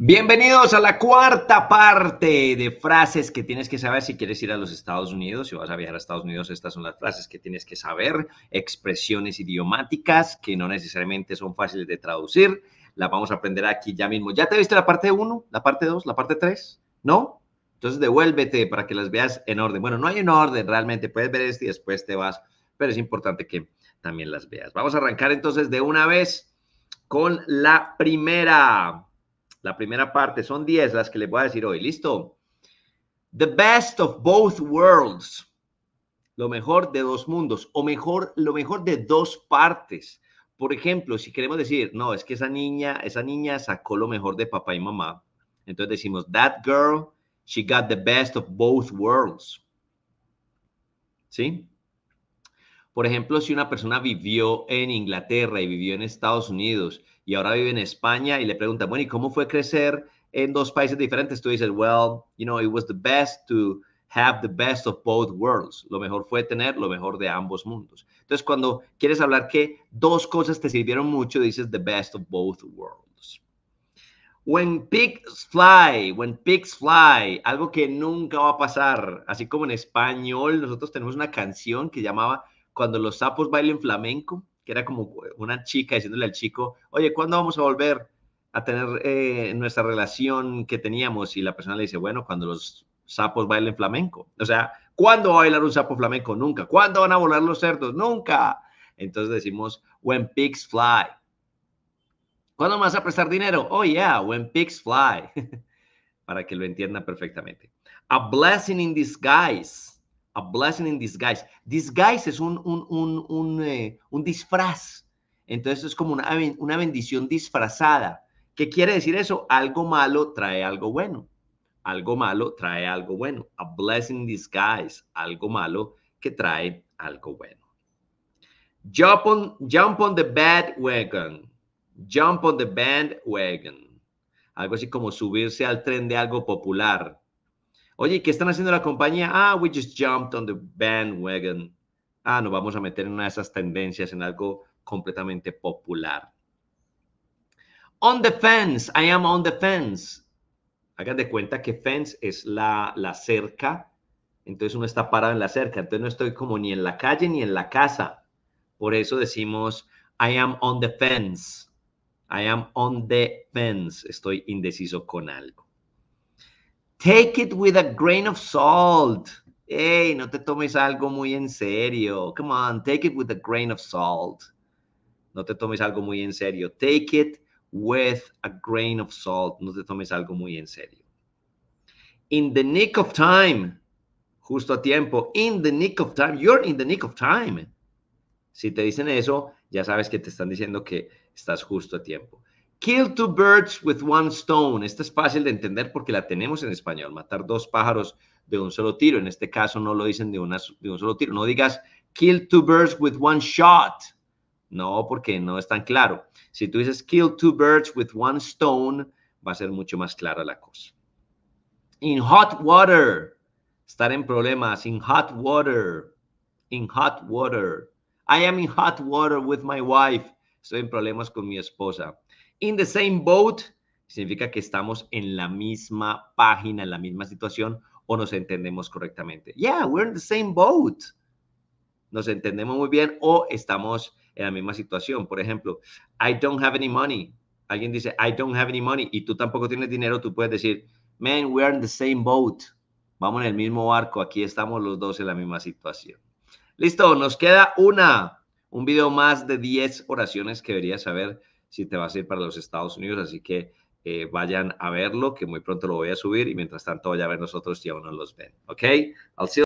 Bienvenidos a la cuarta parte de frases que tienes que saber si quieres ir a los Estados Unidos, si vas a viajar a Estados Unidos, estas son las frases que tienes que saber, expresiones idiomáticas que no necesariamente son fáciles de traducir, las vamos a aprender aquí ya mismo. ¿Ya te viste la parte 1, la parte 2, la parte 3? ¿No? Entonces devuélvete para que las veas en orden. Bueno, no hay un orden realmente, puedes ver esto y después te vas, pero es importante que también las veas. Vamos a arrancar entonces de una vez con la primera la primera parte, son 10 las que les voy a decir hoy, ¿listo? The best of both worlds, lo mejor de dos mundos, o mejor, lo mejor de dos partes. Por ejemplo, si queremos decir, no, es que esa niña, esa niña sacó lo mejor de papá y mamá, entonces decimos, that girl, she got the best of both worlds. ¿Sí? Por ejemplo, si una persona vivió en Inglaterra y vivió en Estados Unidos y ahora vive en España y le pregunta, bueno, ¿y cómo fue crecer en dos países diferentes? Tú dices, well, you know, it was the best to have the best of both worlds. Lo mejor fue tener lo mejor de ambos mundos. Entonces, cuando quieres hablar que dos cosas te sirvieron mucho, dices the best of both worlds. When pigs fly, when pigs fly, algo que nunca va a pasar. Así como en español, nosotros tenemos una canción que llamaba cuando los sapos bailen flamenco, que era como una chica diciéndole al chico, oye, ¿cuándo vamos a volver a tener eh, nuestra relación que teníamos? Y la persona le dice, bueno, cuando los sapos bailen flamenco. O sea, ¿cuándo va a bailar un sapo flamenco? Nunca. ¿Cuándo van a volar los cerdos? Nunca. Entonces decimos, when pigs fly. ¿Cuándo me vas a prestar dinero? Oh, yeah, when pigs fly. Para que lo entiendan perfectamente. A blessing in disguise a blessing in disguise. Disguise es un, eh, disfraz. Entonces es como una, bendición disfrazada. ¿Qué quiere decir eso? Algo malo trae algo bueno. Algo malo trae algo bueno. A blessing in disguise. Algo malo que trae algo bueno. Jump on, jump on the bandwagon. Jump on the bandwagon. Algo así como subirse al tren de algo popular Oye, ¿qué están haciendo la compañía? Ah, we just jumped on the bandwagon. Ah, nos vamos a meter en una de esas tendencias, en algo completamente popular. On the fence, I am on the fence. Hagan de cuenta que fence es la, la cerca, entonces uno está parado en la cerca, entonces no estoy como ni en la calle ni en la casa. Por eso decimos, I am on the fence. I am on the fence. Estoy indeciso con algo. Take it with a grain of salt. Hey, no te tomes algo muy en serio. Come on, take it with a grain of salt. No te tomes algo muy en serio. Take it with a grain of salt. No te tomes algo muy en serio. In the nick of time. Justo a tiempo. In the nick of time. You're in the nick of time. Si te dicen eso, ya sabes que te están diciendo que estás justo a tiempo. Kill two birds with one stone. Esto es fácil de entender porque la tenemos en español. Matar dos pájaros de un solo tiro. En este caso no lo dicen de, de un solo tiro. No digas kill two birds with one shot. No, porque no es tan claro. Si tú dices kill two birds with one stone, va a ser mucho más clara la cosa. In hot water. Estar en problemas. In hot water. In hot water. I am in hot water with my wife. Estoy en problemas con mi esposa. In the same boat significa que estamos en la misma página, en la misma situación o nos entendemos correctamente. Yeah, we're in the same boat. Nos entendemos muy bien o estamos en la misma situación. Por ejemplo, I don't have any money. Alguien dice, I don't have any money y tú tampoco tienes dinero, tú puedes decir, man, we're in the same boat. Vamos en el mismo barco, aquí estamos los dos en la misma situación. Listo, nos queda una, un video más de 10 oraciones que deberías saber si te vas a ir para los Estados Unidos. Así que eh, vayan a verlo, que muy pronto lo voy a subir y mientras tanto vayan a ver nosotros si aún no los ven. ¿Ok? Al